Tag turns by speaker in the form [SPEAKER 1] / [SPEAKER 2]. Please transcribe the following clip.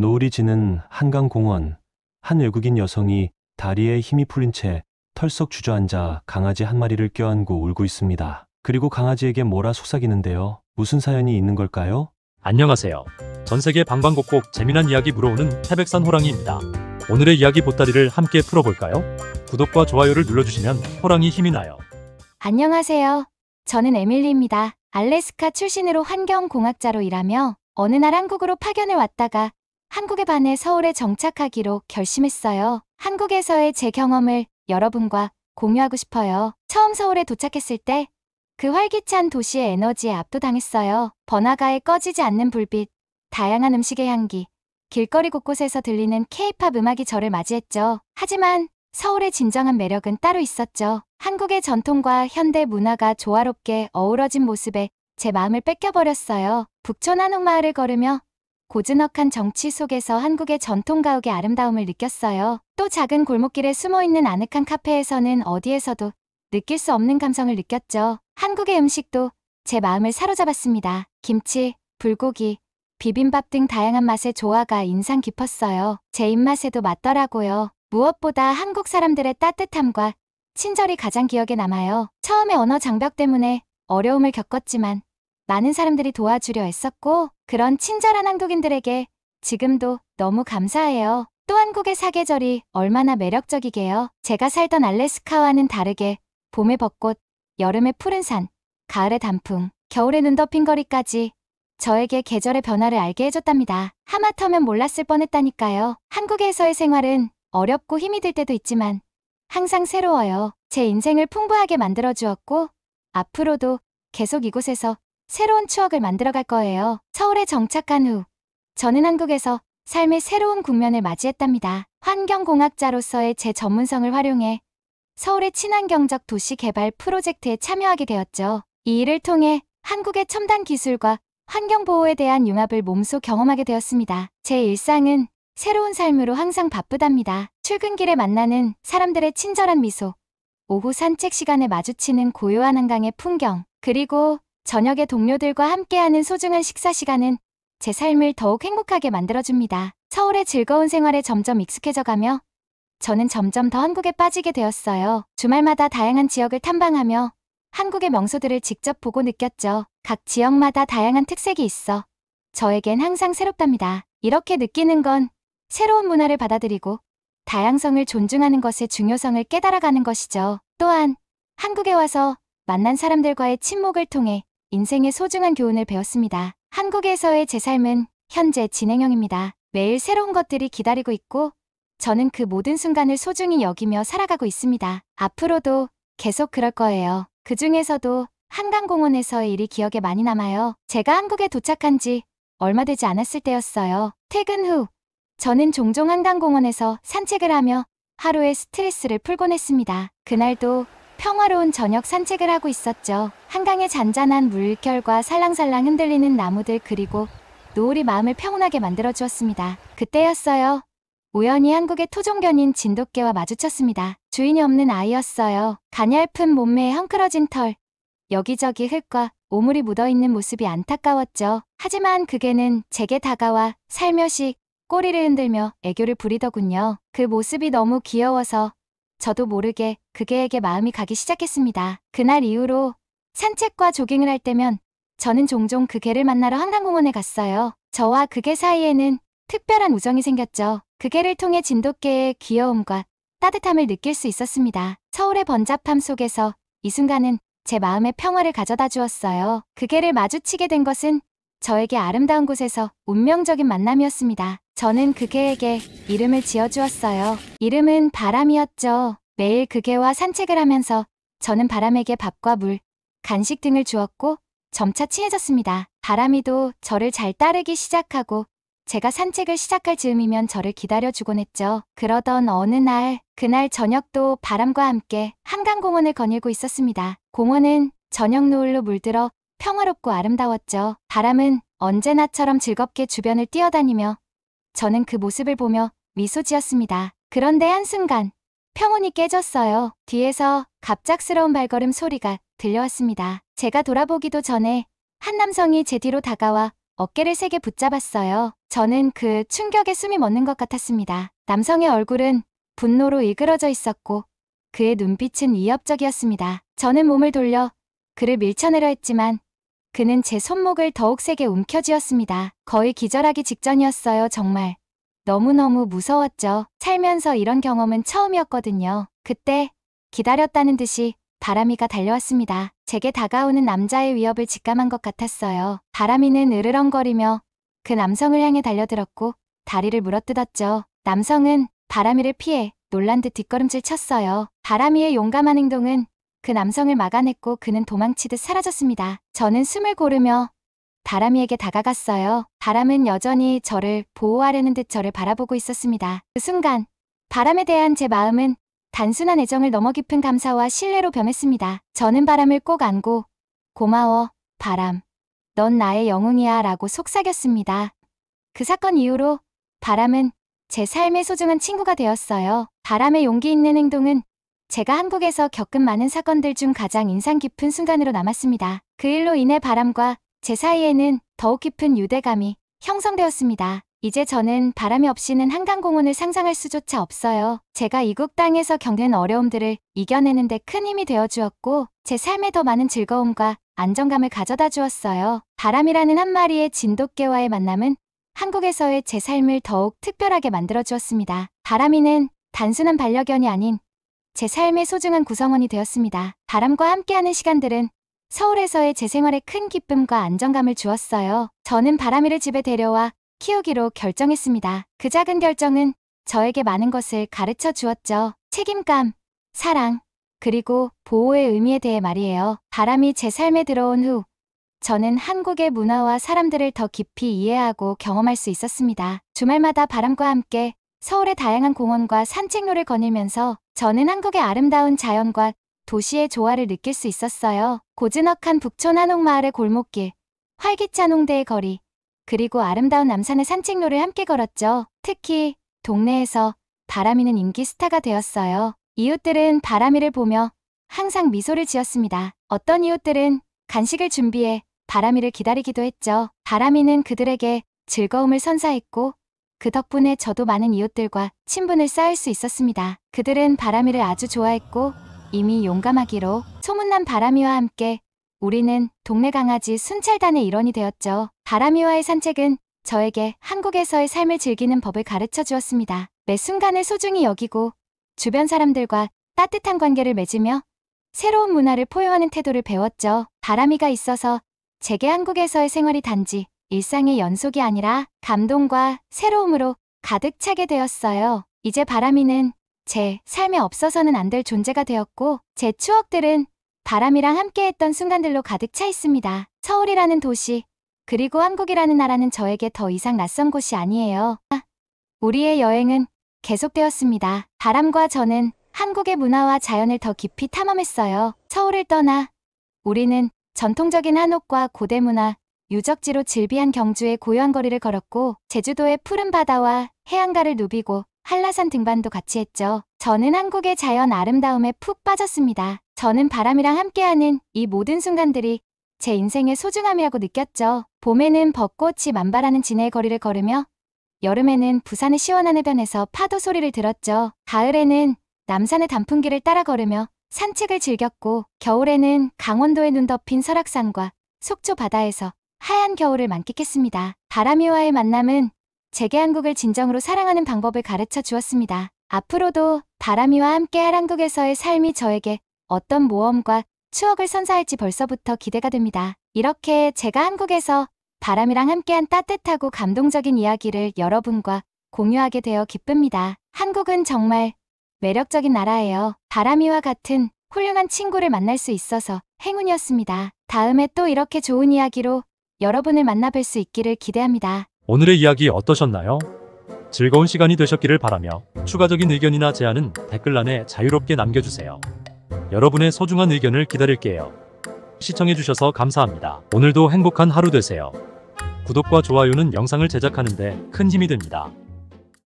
[SPEAKER 1] 노을이 지는 한강공원, 한 외국인 여성이 다리에 힘이 풀린 채 털썩 주저앉아 강아지 한 마리를 껴안고 울고 있습니다. 그리고 강아지에게 뭐라 속삭이는데요. 무슨 사연이 있는 걸까요? 안녕하세요. 전 세계 방방곡곡 재미난 이야기 물어오는 태백산 호랑이입니다. 오늘의 이야기 보따리를 함께 풀어볼까요? 구독과 좋아요를 눌러주시면 호랑이 힘이 나요. 안녕하세요. 저는 에밀리입니다. 알래스카 출신으로 환경공학자로 일하며 어느 날 한국으로 파견을 왔다가 한국에 반해 서울에 정착하기로 결심했어요. 한국에서의 제 경험을 여러분과 공유하고 싶어요. 처음 서울에 도착했을 때 그 활기찬 도시의 에너지에 압도당했어요. 번화가에 꺼지지 않는 불빛, 다양한 음식의 향기, 길거리 곳곳에서 들리는 케이팝 음악이 저를 맞이했죠. 하지만 서울의 진정한 매력은 따로 있었죠. 한국의 전통과 현대 문화가 조화롭게 어우러진 모습에 제 마음을 뺏겨버렸어요. 북촌 한옥마을을 걸으며 고즈넉한 정치 속에서 한국의 전통 가옥의 아름다움을 느꼈어요. 또 작은 골목길에 숨어있는 아늑한 카페에서는 어디에서도 느낄 수 없는 감성을 느꼈죠. 한국의 음식도 제 마음을 사로잡았습니다. 김치, 불고기, 비빔밥 등 다양한 맛의 조화가 인상 깊었어요. 제 입맛에도 맞더라고요. 무엇보다 한국 사람들의 따뜻함과 친절이 가장 기억에 남아요. 처음에 언어 장벽 때문에 어려움을 겪었지만 많은 사람들이 도와주려 했었고 그런 친절한 한국인들에게 지금도 너무 감사해요. 또 한국의 사계절이 얼마나 매력적이게요. 제가 살던 알래스카와는 다르게 봄의 벚꽃, 여름의 푸른 산, 가을의 단풍, 겨울의 눈 덮인 거리까지 저에게 계절의 변화를 알게 해줬답니다. 하마터면 몰랐을 뻔했다니까요. 한국에서의 생활은 어렵고 힘이 들 때도 있지만 항상 새로워요. 제 인생을 풍부하게 만들어 주었고 앞으로도 계속 이곳에서 새로운 추억을 만들어갈 거예요. 서울에 정착한 후 저는 한국에서 삶의 새로운 국면을 맞이했답니다. 환경공학자로서의 제 전문성을 활용해 서울의 친환경적 도시 개발 프로젝트에 참여하게 되었죠. 이 일을 통해 한국의 첨단 기술과 환경보호에 대한 융합을 몸소 경험하게 되었습니다. 제 일상은 새로운 삶으로 항상 바쁘답니다. 출근길에 만나는 사람들의 친절한 미소, 오후 산책 시간에 마주치는 고요한 한강의 풍경, 그리고 저녁에 동료들과 함께하는 소중한 식사 시간은 제 삶을 더욱 행복하게 만들어줍니다. 서울의 즐거운 생활에 점점 익숙해져가며 저는 점점 더 한국에 빠지게 되었어요. 주말마다 다양한 지역을 탐방하며 한국의 명소들을 직접 보고 느꼈죠. 각 지역마다 다양한 특색이 있어 저에겐 항상 새롭답니다. 이렇게 느끼는 건 새로운 문화를 받아들이고 다양성을 존중하는 것의 중요성을 깨달아가는 것이죠. 또한 한국에 와서 만난 사람들과의 친목을 통해 인생의 소중한 교훈을 배웠습니다. 한국에서의 제 삶은 현재 진행형입니다. 매일 새로운 것들이 기다리고 있고 저는 그 모든 순간을 소중히 여기며 살아가고 있습니다. 앞으로도 계속 그럴 거예요. 그 중에서도 한강공원에서의 일이 기억에 많이 남아요. 제가 한국에 도착한 지 얼마 되지 않았을 때였어요. 퇴근 후 저는 종종 한강공원에서 산책을 하며 하루의 스트레스를 풀곤 했습니다. 그날도 평화로운 저녁 산책을 하고 있었죠. 한강의 잔잔한 물결과 살랑살랑 흔들리는 나무들 그리고 노을이 마음을 평온하게 만들어 주었습니다. 그때였어요. 우연히 한국의 토종견인 진돗개와 마주쳤습니다. 주인이 없는 아이였어요. 가냘픈 몸매에 헝클어진 털, 여기저기 흙과 오물이 묻어있는 모습이 안타까웠죠. 하지만 그게는 제게 다가와 살며시 꼬리를 흔들며 애교를 부리더군요. 그 모습이 너무 귀여워서 저도 모르게 그게에게 마음이 가기 시작했습니다. 그날 이후로 산책과 조깅을 할 때면 저는 종종 그게를 만나러 한강공원에 갔어요. 저와 그게 사이에는 특별한 우정이 생겼죠. 그게를 통해 진돗개의 귀여움과 따뜻함을 느낄 수 있었습니다. 서울의 번잡함 속에서 이 순간은 제마음의 평화를 가져다 주었어요. 그게를 마주치게 된 것은 저에게 아름다운 곳에서 운명적인 만남이었습니다. 저는 그개에게 이름을 지어주었어요. 이름은 바람이었죠. 매일 그개와 산책을 하면서 저는 바람에게 밥과 물, 간식 등을 주었고 점차 친해졌습니다. 바람이도 저를 잘 따르기 시작하고 제가 산책을 시작할 즈음이면 저를 기다려주곤 했죠. 그러던 어느 날, 그날 저녁도 바람과 함께 한강공원을 거닐고 있었습니다. 공원은 저녁 노을로 물들어 평화롭고 아름다웠죠. 바람은 언제나처럼 즐겁게 주변을 뛰어다니며 저는 그 모습을 보며 미소 지었습니다. 그런데 한순간 평온이 깨졌어요. 뒤에서 갑작스러운 발걸음 소리가 들려왔습니다. 제가 돌아보기도 전에 한 남성이 제 뒤로 다가와 어깨를 세게 붙잡았어요. 저는 그 충격에 숨이 멎는 것 같았습니다. 남성의 얼굴은 분노로 이그러져 있었고 그의 눈빛은 위협적이었습니다. 저는 몸을 돌려 그를 밀쳐내려 했지만 그는 제 손목을 더욱 세게 움켜쥐었습니다. 거의 기절하기 직전이었어요, 정말. 너무너무 무서웠죠. 살면서 이런 경험은 처음이었거든요. 그때 기다렸다는 듯이 바람이가 달려왔습니다. 제게 다가오는 남자의 위협을 직감한 것 같았어요. 바람이는 으르렁거리며 그 남성을 향해 달려들었고 다리를 물어뜯었죠. 남성은 바람이를 피해 놀란 듯 뒷걸음질 쳤어요. 바람이의 용감한 행동은 그 남성을 막아냈고 그는 도망치듯 사라졌습니다. 저는 숨을 고르며 바람이에게 다가갔어요. 바람은 여전히 저를 보호하려는 듯 저를 바라보고 있었습니다. 그 순간 바람에 대한 제 마음은 단순한 애정을 넘어 깊은 감사와 신뢰로 변했습니다. 저는 바람을 꼭 안고 고마워 바람 넌 나의 영웅이야 라고 속삭였습니다. 그 사건 이후로 바람은 제 삶의 소중한 친구가 되었어요. 바람의 용기 있는 행동은 제가 한국에서 겪은 많은 사건들 중 가장 인상 깊은 순간으로 남았습니다. 그 일로 인해 바람과 제 사이에는 더욱 깊은 유대감이 형성되었습니다. 이제 저는 바람이 없이는 한강공원을 상상할 수조차 없어요. 제가 이국 땅에서 겪는 어려움들을 이겨내는 데 큰 힘이 되어 주었고 제 삶에 더 많은 즐거움과 안정감을 가져다 주었어요. 바람이라는 한 마리의 진돗개와의 만남은 한국에서의 제 삶을 더욱 특별하게 만들어 주었습니다. 바람이는 단순한 반려견이 아닌 제 삶의 소중한 구성원이 되었습니다. 바람과 함께하는 시간들은 서울에서의 제 생활에 큰 기쁨과 안정감을 주었어요. 저는 바람이를 집에 데려와 키우기로 결정했습니다. 그 작은 결정은 저에게 많은 것을 가르쳐 주었죠. 책임감, 사랑, 그리고 보호의 의미에 대해 말이에요. 바람이 제 삶에 들어온 후 저는 한국의 문화와 사람들을 더 깊이 이해하고 경험할 수 있었습니다. 주말마다 바람과 함께 서울의 다양한 공원과 산책로를 거닐면서 저는 한국의 아름다운 자연과 도시의 조화를 느낄 수 있었어요. 고즈넉한 북촌 한옥마을의 골목길, 활기찬 홍대의 거리, 그리고 아름다운 남산의 산책로를 함께 걸었죠. 특히 동네에서 바람이는 인기 스타가 되었어요. 이웃들은 바람이를 보며 항상 미소를 지었습니다. 어떤 이웃들은 간식을 준비해 바람이를 기다리기도 했죠. 바람이는 그들에게 즐거움을 선사했고 그 덕분에 저도 많은 이웃들과 친분을 쌓을 수 있었습니다. 그들은 바람이를 아주 좋아했고 이미 용감하기로 소문난 바람이와 함께 우리는 동네 강아지 순찰단의 일원이 되었죠. 바람이와의 산책은 저에게 한국에서의 삶을 즐기는 법을 가르쳐 주었습니다. 매 순간을 소중히 여기고 주변 사람들과 따뜻한 관계를 맺으며 새로운 문화를 포용하는 태도를 배웠죠. 바람이가 있어서 제게 한국에서의 생활이 단지 일상의 연속이 아니라 감동과 새로움으로 가득 차게 되었어요. 이제 바람이는 제 삶에 없어서는 안 될 존재가 되었고 제 추억들은 바람이랑 함께했던 순간들로 가득 차 있습니다. 서울이라는 도시 그리고 한국이라는 나라는 저에게 더 이상 낯선 곳이 아니에요. 우리의 여행은 계속되었습니다. 바람과 저는 한국의 문화와 자연을 더 깊이 탐험했어요. 서울을 떠나 우리는 전통적인 한옥과 고대 문화, 유적지로 질비한 경주의 고요한 거리를 걸었고 제주도의 푸른 바다와 해안가를 누비고 한라산 등반도 같이 했죠. 저는 한국의 자연 아름다움에 푹 빠졌습니다. 저는 바람이랑 함께하는 이 모든 순간들이 제 인생의 소중함이라고 느꼈죠. 봄에는 벚꽃이 만발하는 진해의 거리를 걸으며 여름에는 부산의 시원한 해변에서 파도 소리를 들었죠. 가을에는 남산의 단풍길을 따라 걸으며 산책을 즐겼고 겨울에는 강원도의 눈 덮인 설악산과 속초 바다에서 하얀 겨울을 만끽했습니다. 바람이와의 만남은 제게 한국을 진정으로 사랑하는 방법을 가르쳐 주었습니다. 앞으로도 바람이와 함께할 한국에서의 삶이 저에게 어떤 모험과 추억을 선사할지 벌써부터 기대가 됩니다. 이렇게 제가 한국에서 바람이랑 함께한 따뜻하고 감동적인 이야기를 여러분과 공유하게 되어 기쁩니다. 한국은 정말 매력적인 나라예요. 바람이와 같은 훌륭한 친구를 만날 수 있어서 행운이었습니다. 다음에 또 이렇게 좋은 이야기로 여러분을 만나뵐 수 있기를 기대합니다. 오늘의 이야기 어떠셨나요? 즐거운 시간이 되셨기를 바라며 추가적인 의견이나 제안은 댓글란에 자유롭게 남겨주세요. 여러분의 소중한 의견을 기다릴게요. 시청해주셔서 감사합니다. 오늘도 행복한 하루 되세요. 구독과 좋아요는 영상을 제작하는 데큰 힘이 됩니다.